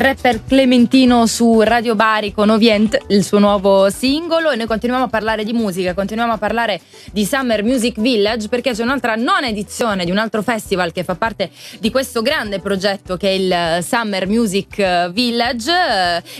rapper Clementino su Radio Bari con Ovient, il suo nuovo singolo e noi continuiamo a parlare di musica, continuiamo a parlare di Summer Music Village perché c'è un'altra non edizione di un altro festival che fa parte di questo grande progetto che è il eh, Summer Music eh, Village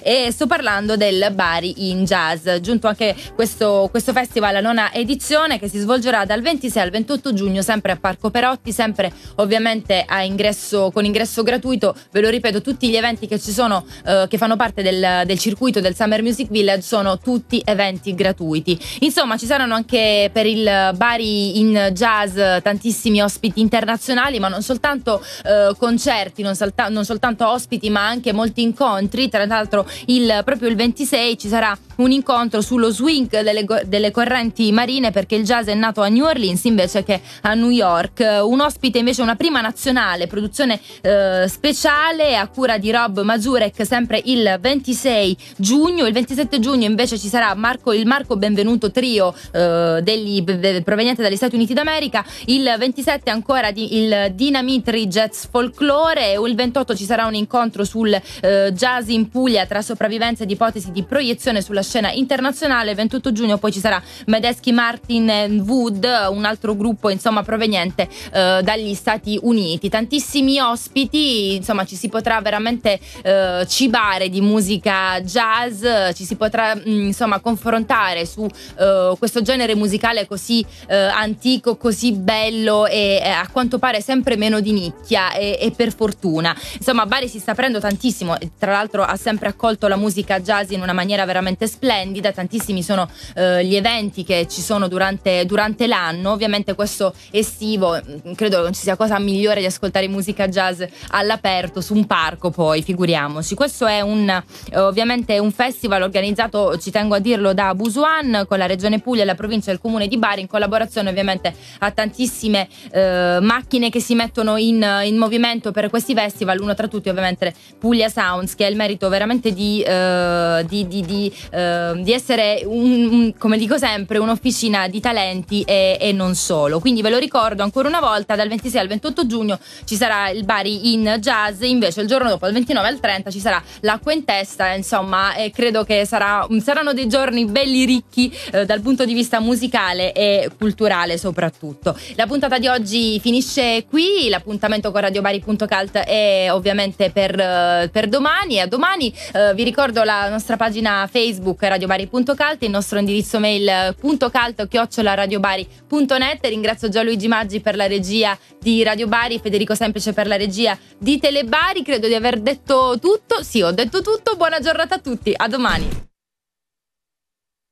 eh, e sto parlando del Bari in Jazz, giunto anche questo, questo festival alla nona edizione che si svolgerà dal 26 al 28 giugno sempre a Parco Perotti, sempre ovviamente ingresso, con ingresso gratuito, ve lo ripeto, tutti gli eventi che ci corsi sono, eh, che fanno parte del, del, circuito del Summer Music Village sono tutti eventi gratuiti. Insomma, ci saranno anche per il Bari in jazz tantissimi ospiti internazionali, ma non soltanto eh, concerti, non, solta- non soltanto ospiti, ma anche molti incontri. Tra l'altro, il, proprio il 26 ci sarà un incontro sullo swing delle, delle, correnti marine perché il jazz è nato a New Orleans invece che a New York. Un ospite invece una prima nazionale, produzione eh, speciale a cura di Rob Mazurek sempre il 26 giugno. Il 27 giugno invece ci sarà Marco, il Marco Benvenuto Trio eh, degli, proveniente dagli Stati Uniti d'America. Il 27 ancora di, il Dynamitri Jazz Folklore. Il 28 ci sarà un incontro sul eh, jazz in Puglia tra sopravvivenza ed ipotesi di proiezione sulla scena internazionale. 28 giugno poi ci sarà Medeschi Martin Wood, un altro gruppo insomma proveniente eh, dagli Stati Uniti. Tantissimi ospiti, insomma ci si potrà veramente eh, cibare di musica jazz, ci si potrà mh, mm, insomma confrontare su eh, questo genere musicale così eh, antico, così bello e eh, a quanto pare sempre meno di nicchia e, e per fortuna. Insomma Bari si sta aprendo tantissimo, tra l'altro ha sempre accolto la musica jazz in una maniera veramente speciale splendida, tantissimi sono eh, gli eventi che ci sono durante, durante, l'anno, ovviamente questo estivo mm, credo non ci sia cosa migliore di ascoltare musica jazz all'aperto su un parco poi, figuriamoci. Questo è un, eh, ovviamente un festival organizzato, ci tengo a dirlo, da Busuan con la Regione Puglia, e la provincia e il Comune di Bari in collaborazione ovviamente a tantissime eh, macchine che si mettono in, in, movimento per questi festival, uno tra tutti ovviamente Puglia Sounds che ha il merito veramente di, eh, di, di, di eh, Ehm, di essere, un, come dico sempre, un'officina di talenti e, e, non solo. Quindi ve lo ricordo ancora una volta, dal 26 al 28 giugno ci sarà il Bari in Jazz, invece il giorno dopo, dal 29 al 30, ci sarà l'acqua in testa, insomma, eh, credo che sarà, saranno dei giorni belli ricchi eh, dal punto di vista musicale e culturale soprattutto. La puntata di oggi finisce qui, l'appuntamento con radiobari.cult è ovviamente per, eh, per domani e a domani eh, vi ricordo la nostra pagina Facebook www.radiobari.calt, il nostro indirizzo mail eh, .calt@radiobari.net. Ringrazio Gianluigi Maggi per la regia di Radio Bari, Federico Semplice per la regia di Telebari. Credo di aver detto tutto. Sì, ho detto tutto. Buona giornata a tutti. A domani.